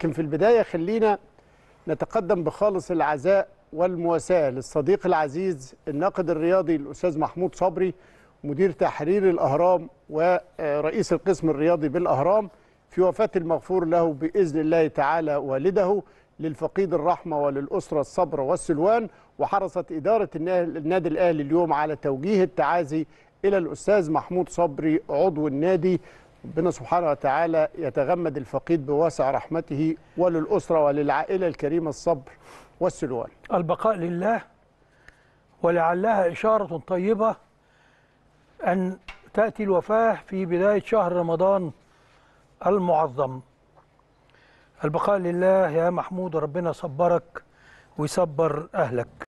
لكن في البداية خلينا نتقدم بخالص العزاء والمواساة للصديق العزيز الناقد الرياضي الأستاذ محمود صبري مدير تحرير الأهرام ورئيس القسم الرياضي بالأهرام في وفاة المغفور له بإذن الله تعالى والده للفقيد الرحمة وللأسرة الصبر والسلوان وحرصت إدارة النادي الأهلي اليوم على توجيه التعازي إلى الأستاذ محمود صبري عضو النادي ربنا سبحانه وتعالى يتغمد الفقيد بواسع رحمته وللأسرة وللعائلة الكريمة الصبر والسلوان البقاء لله ولعلها إشارة طيبة أن تأتي الوفاة في بداية شهر رمضان المعظم البقاء لله يا محمود ربنا صبرك ويصبر أهلك